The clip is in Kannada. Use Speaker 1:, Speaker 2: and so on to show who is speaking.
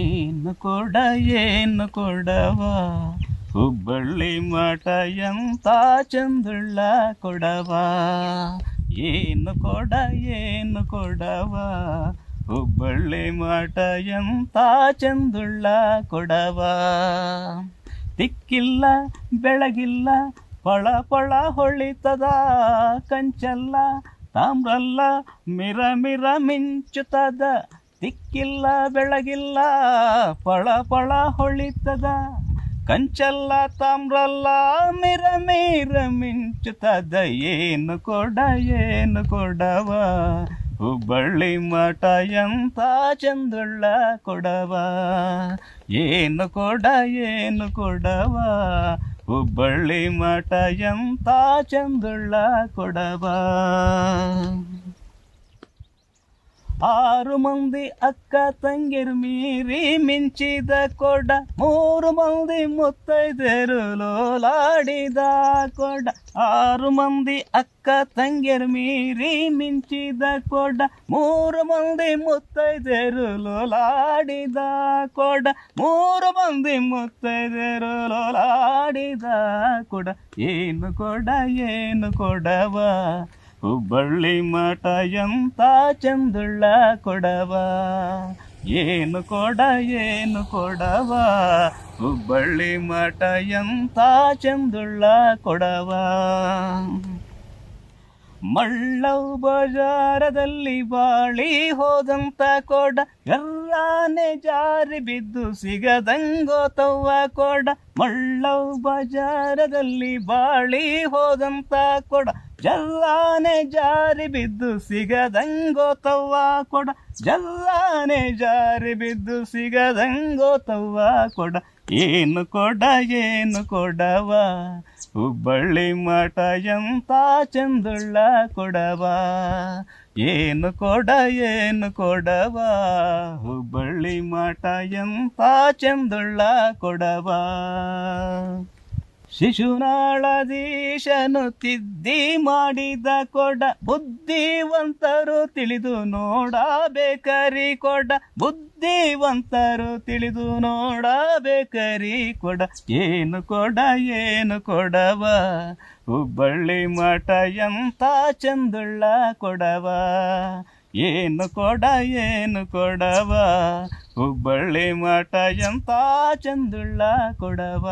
Speaker 1: ಏನು ಕೊಡ ಏನು ಕೊಡವ ಹುಬ್ಬಳ್ಳಿ ಮಠ ಎಂತ ಚಂದುಳ್ಳ ಕೊಡವ ಏನು ಕೊಡ ಏನು ಕೊಡವ ಹುಬ್ಬಳ್ಳಿ ಮಠ ಎಂತ ಚಂದುಳ್ಳ ಕೊಡವ ತಿಕ್ಕಿಲ್ಲ ಬೆಳಗಿಲ್ಲ ಪಳ ಪಳ ಹೊಳಿತದ ಕಂಚಲ್ಲ ತಾಮ್ರಲ್ಲ ಮಿರ ಮಿರ ಮಿಂಚುತದ ದಿಕ್ಕಿಲ್ಲ ಬೆಳಗಿಲ್ಲ ಪಳ ಪಳ ಹೊಳಿತದ ಕಂಚಲ್ಲ ತಾಮ್ರಲ್ಲ ಮಿರ ಮೀರ ಮಿಂಚುತ್ತದ ಏನು ಕೊಡ ಏನು ಕೊಡವ ಹುಬ್ಬಳ್ಳಿ ಮಠ ಎಂತ ಚಂದುಳ್ಳ ಕೊಡವ ಏನು ಕೊಡ ಏನು ಕೊಡವ ಹುಬ್ಬಳ್ಳಿ ಮಠ ಎಂತ ಚಂದುಳ್ಳ ಕೊಡವ ಆರು ಮಂದಿ ಅಕ್ಕ ತಂಗಿರು ಮೀರಿ ಮಿಂಚಿದ ಕೊಡ ಮೂರು ಮಂದಿ ಮುತ್ತೈದರು ಲೋಲಾಡಿದ ಕೊಡ ಆರು ಮಂದಿ ಅಕ್ಕ ತಂಗಿರು ಮೀರಿ ಮಿಂಚಿದ ಕೊಡ ಮೂರು ಮಂದಿ ಮುತ್ತೈದರು ಲೋಲಾಡಿದ ಕೊಡ ಮೂರು ಮಂದಿ ಮುತ್ತೈದರು ಲೋಲಾಡಿದ ಕೊಡ ಏನು ಕೊಡ ಏನು ಕೊಡವ ಹುಬ್ಬಳ್ಳಿ ಮಠ ಎಂತ ಚಂದುಳ್ಳ ಕೊಡವ ಏನು ಕೊಡ ಏನು ಕೊಡವ ಹುಬ್ಬಳ್ಳಿ ಮಠ ಎಂತ ಚಂದುಳ್ಳ ಕೊಡವ ಮಳ್ಳವು ಬಜಾರದಲ್ಲಿ ಬಾಳಿ ಹೋದಂತ ಕೊಡ ಎಲ್ಲಾನೆ ಜಾರಿ ಬಿದ್ದು ಸಿಗದಂಗೋತವ್ವ ಕೊಡ ಮಳ್ಳವು ಬಜಾರದಲ್ಲಿ ಬಾಳಿ ಹೋದಂತ ಕೊಡ ಜಲ್ಲಾನೆ ಜಾರಿ ಬಿದ್ದು ಸಿಗದಂಗೋ ತವ್ವ ಕೊಡ ಜಲ್ಲಾನೆ ಜಾರಿ ಬಿದ್ದು ಸಿಗದಂಗೋ ತವ್ವ ಕೊಡ ಏನು ಕೊಡ ಏನು ಕೊಡವ ಹುಬ್ಬಳ್ಳಿ ಮಠ ಎಂತ ಚಂದುಳ್ಳ ಕೊಡವ ಏನು ಕೊಡ ಏನು ಕೊಡವ ಹುಬ್ಬಳ್ಳಿ ಮಠ ಎಂತ ಚಂದುಳ್ಳ ಕೊಡವ ಶಿಶುನಾಳಧೀಶನು ತಿದ್ದಿ ಮಾಡಿದ ಕೊಡ ಬುದ್ಧಿವಂತರು ತಿಳಿದು ನೋಡಬೇಕರಿ ಕೊಡ ಬುದ್ಧಿವಂತರು ತಿಳಿದು ನೋಡಬೇಕರಿ ಕೊಡ ಏನು ಕೊಡ ಏನು ಕೊಡವ ಹುಬ್ಬಳ್ಳಿ ಮಠ ಎಂತ ಚಂದುಳ್ಳ ಕೊಡವ ಏನು ಕೊಡ ಏನು ಕೊಡವ ಹುಬ್ಬಳ್ಳಿ ಮಠ ಎಂತ ಚಂದುಳ್ಳ ಕೊಡವ